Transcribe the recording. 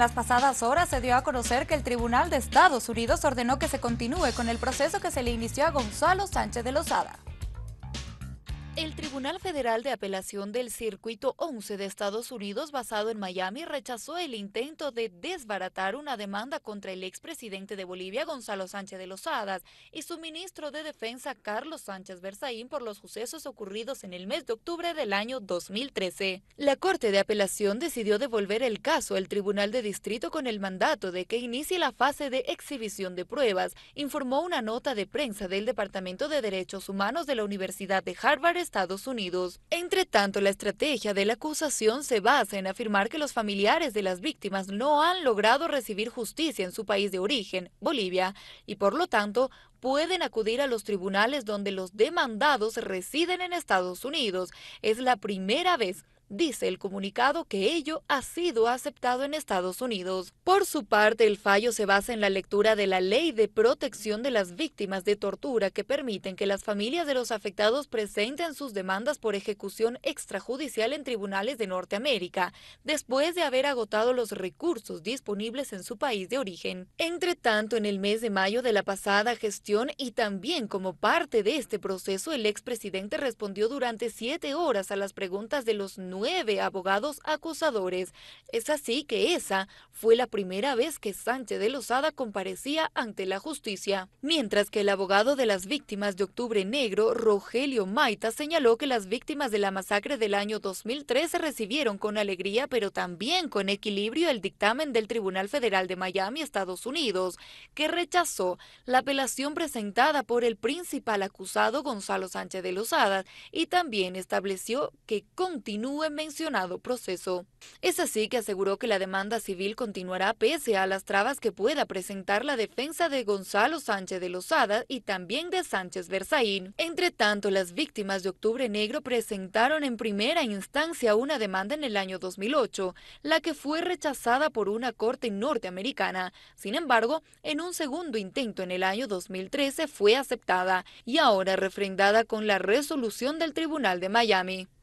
las pasadas horas se dio a conocer que el Tribunal de Estados Unidos ordenó que se continúe con el proceso que se le inició a Gonzalo Sánchez de Lozada. El Tribunal Federal de Apelación del Circuito 11 de Estados Unidos, basado en Miami, rechazó el intento de desbaratar una demanda contra el expresidente de Bolivia, Gonzalo Sánchez de los Hadas, y su ministro de Defensa, Carlos Sánchez Berzaín, por los sucesos ocurridos en el mes de octubre del año 2013. La Corte de Apelación decidió devolver el caso al Tribunal de Distrito con el mandato de que inicie la fase de exhibición de pruebas, informó una nota de prensa del Departamento de Derechos Humanos de la Universidad de Harvard Estados Unidos. Entre tanto, la estrategia de la acusación se basa en afirmar que los familiares de las víctimas no han logrado recibir justicia en su país de origen, Bolivia, y por lo tanto pueden acudir a los tribunales donde los demandados residen en Estados Unidos. Es la primera vez Dice el comunicado que ello ha sido aceptado en Estados Unidos. Por su parte, el fallo se basa en la lectura de la Ley de Protección de las Víctimas de Tortura que permiten que las familias de los afectados presenten sus demandas por ejecución extrajudicial en tribunales de Norteamérica, después de haber agotado los recursos disponibles en su país de origen. Entre tanto, en el mes de mayo de la pasada gestión y también como parte de este proceso, el expresidente respondió durante siete horas a las preguntas de los nueve abogados acusadores. Es así que esa fue la primera vez que Sánchez de Lozada comparecía ante la justicia. Mientras que el abogado de las víctimas de Octubre Negro, Rogelio Maita, señaló que las víctimas de la masacre del año 2013 recibieron con alegría, pero también con equilibrio, el dictamen del Tribunal Federal de Miami, Estados Unidos, que rechazó la apelación presentada por el principal acusado Gonzalo Sánchez de Lozada y también estableció que continúe mencionado proceso. Es así que aseguró que la demanda civil continuará pese a las trabas que pueda presentar la defensa de Gonzalo Sánchez de Lozada y también de Sánchez Berzaín. Entre tanto, las víctimas de Octubre Negro presentaron en primera instancia una demanda en el año 2008, la que fue rechazada por una corte norteamericana. Sin embargo, en un segundo intento en el año 2013 fue aceptada y ahora refrendada con la resolución del Tribunal de Miami.